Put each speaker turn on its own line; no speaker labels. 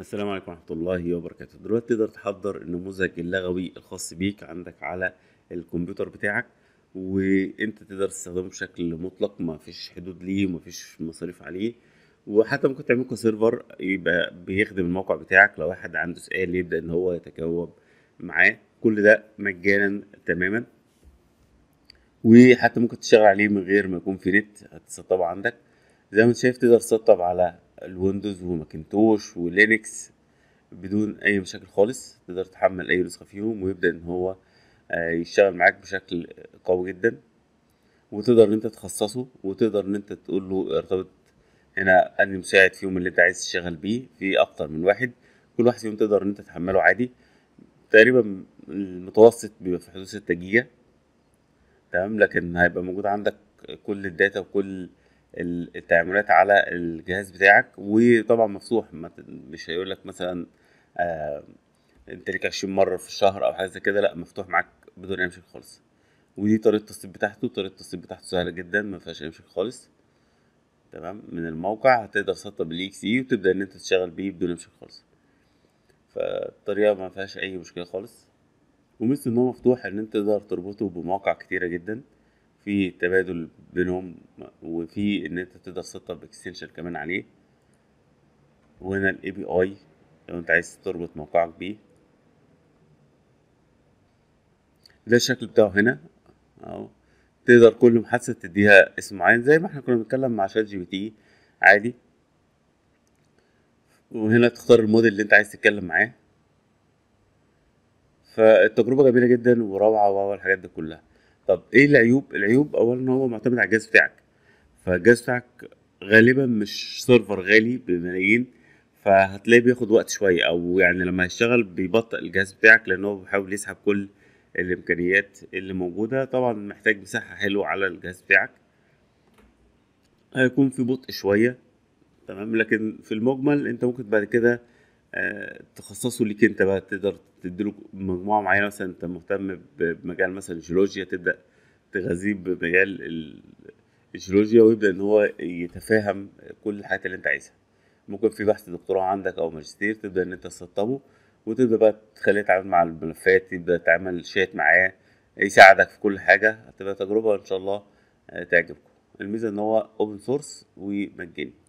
السلام عليكم ورحمه الله وبركاته دلوقتي تقدر تحضر النموذج اللغوي الخاص بيك عندك على الكمبيوتر بتاعك وانت تقدر تستخدمه بشكل مطلق ما فيش حدود ليه وما فيش مصاريف عليه وحتى ممكن تعمل سيرفر يبقى بيخدم الموقع بتاعك لو واحد عنده سؤال يبدا ان هو يتجاوب معاه كل ده مجانا تماما وحتى ممكن تشتغل عليه من غير ما يكون في نت هتسطبه عندك زي ما انت شايف تقدر تسطب على الويندوز وماكنتوش ولينكس بدون اي مشاكل خالص تقدر تحمل اي نسخه فيهم ويبدا ان هو آه، يشتغل معاك بشكل قوي جدا وتقدر ان انت تخصصه وتقدر ان انت تقول له ارتبط هنا انهي مساعد فيهم اللي انت عايز تشتغل بيه في اكتر من واحد كل واحد فيهم تقدر ان انت تحمله عادي تقريبا المتوسط بيبقى في حدود 6 جيجا تمام لكن هيبقى موجود عندك كل الداتا وكل التعاملات على الجهاز بتاعك وطبعا مفتوح مش هيقول لك مثلا آه انت ليك 20 مره في الشهر او حاجه كده لا مفتوح معاك بدون اي خالص ودي طريقه التصديق بتاعته طريقه التصديق بتاعته سهله جدا ما فيهاش اي خالص تمام من الموقع هتقدر تسطب الاي اي وتبدا ان انت تشتغل بيه بدون مشكله خالص فالطريقه ما فيهاش اي مشكله خالص ومثل ان هو مفتوح ان انت تقدر تربطه بمواقع كتيره جدا في تبادل بينهم وفي ان انت تقدر تسطب باكستنشن كمان عليه وهنا الاي بي اي لو انت عايز تربط موقعك بيه ده الشكل بتاعه هنا اهو تقدر كل محادثه تديها اسم معين زي ما احنا كنا بنتكلم مع شات جي بي تي عادي وهنا تختار الموديل اللي انت عايز تتكلم معاه فالتجربه جميله جدا وروعه وروعة الحاجات دي كلها طب ايه العيوب العيوب اولا هو معتمد على الجهاز بتاعك فالجهاز بتاعك غالبا مش سيرفر غالي بملايين فهتلاقيه بياخد وقت شويه او يعني لما يشتغل بيبطئ الجهاز بتاعك لان هو بيحاول يسحب كل الامكانيات اللي موجوده طبعا محتاج مساحه حلوه على الجهاز بتاعك هيكون في بطء شويه تمام لكن في المجمل انت ممكن بعد كده آه، تخصصه ليك انت بقى تقدر تديله مجموعه معينه مثلا انت مهتم بمجال مثلا الجيولوجيا تبدا تغذيه بمجال الجيولوجيا ويبدا ان هو يتفاهم كل الحاجات اللي انت عايزها ممكن في بحث دكتوراه عندك او ماجستير تبدا ان انت تسطبه وتبدا بقى تخليه يتعامل مع الملفات يبدا تعمل شات معاه يساعدك في كل حاجه هتبقى تجربه ان شاء الله آه، تعجبكم الميزه ان هو اوبن سورس ومجاني